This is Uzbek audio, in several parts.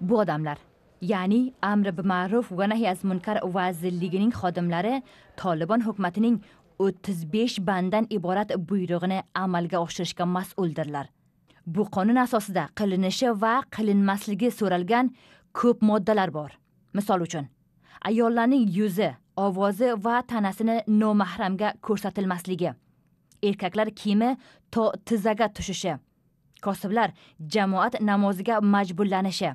bu odamlar ya'ni amri bi ma'ruf va nahy az munkar vazirligining xodimlari tolibon hukumatining 35 banddan iborat buyrug'ini amalga oshirishga mas'uldirlar bu qonun asosida qilinishi va qilinmasligi so'ralgan ko'p moddalar bor misol uchun ayollarning yuzi ovozi va tanasini nomahramga ko'rsatilmasligi erkaklar kiyimi to tizaga tushishi kosiblar jamoat namoziga majburlanishi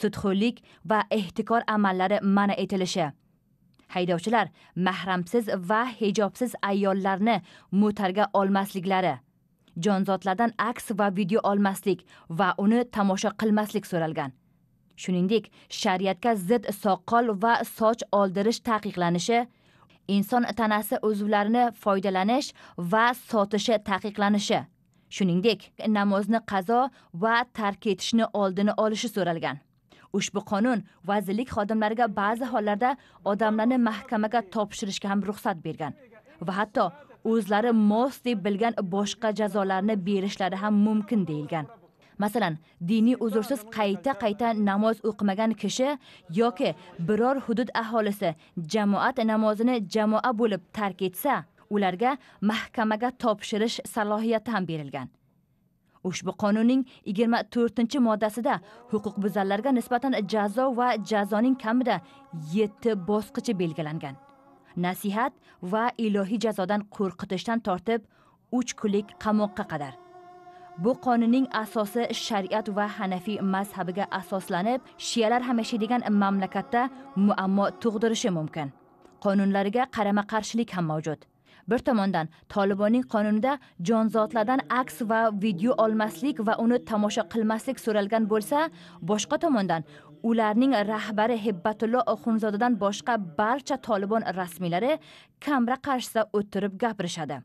sudxo'rlik va ehtikor amallari mana etilishi haydovchilar mahramsiz va hijobsiz ayollarni mo'targa olmasliklari jonzotlardan aks va video olmaslik va uni tomosha qilmaslik so'ralgan shuningdek shariatga zid soqol va soch oldirish taqiqlanishi inson tanasi uzvlarini foydalanish va sotishi taqiqlanishi shuningdek namozni qazo va tark etishni oldini olishi so'ralgan ushbu qonun vazirlik xodimlariga ba'zi hollarda odamlarni mahkamaga topshirishga ham ruxsat bergan va hatto o'zlari mos deb bilgan boshqa jazolarni berishlari ham mumkin deyilgan masalan diniy uzrsiz qayta qayta namoz o'qimagan kishi yoki biror hudud aholisi jamoat namozini jamoa bo'lib tark etsa ularga mahkamaga topshirish salohiyati ham berilgan ushbu qonunning 24 moddasida huquqbuzarlarga nisbatan jazo va jazoning kamida 7 bosqichi belgilangan nasihat va ilohiy jazodan qo'rqitishdan tortib 3 kunlik qamoqqa qadar bu qonunning asosi shariat va hanafiy mazhabiga asoslanib shiyalar ham degan mamlakatda muammo tug'dirishi mumkin qonunlariga qarama qarshilik ham mavjud bir tomondan tolibonning qonunida jonzotlardan aks va video olmaslik va uni tomosha qilmaslik so'ralgan bo'lsa boshqa tomondan ularning rahbari hebbatullo oxunzodadan boshqa barcha tolibon rasmiylari kamra qarshisida o'tirib gapirishadi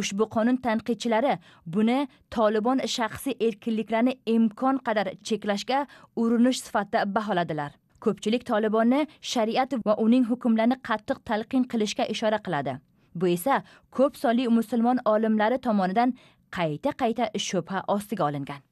ushbu qonun tanqidchilari buni tolibon shaxsiy erkinliklarni imkon qadar cheklashga urinish sifatida baholadilar ko'pchilik tolibonni shariat va uning hukmlarini qattiq talqin qilishga ishora qiladi bu esa ko'p sonli musulmon olimlari tomonidan qayta qayta shubha ostiga olingan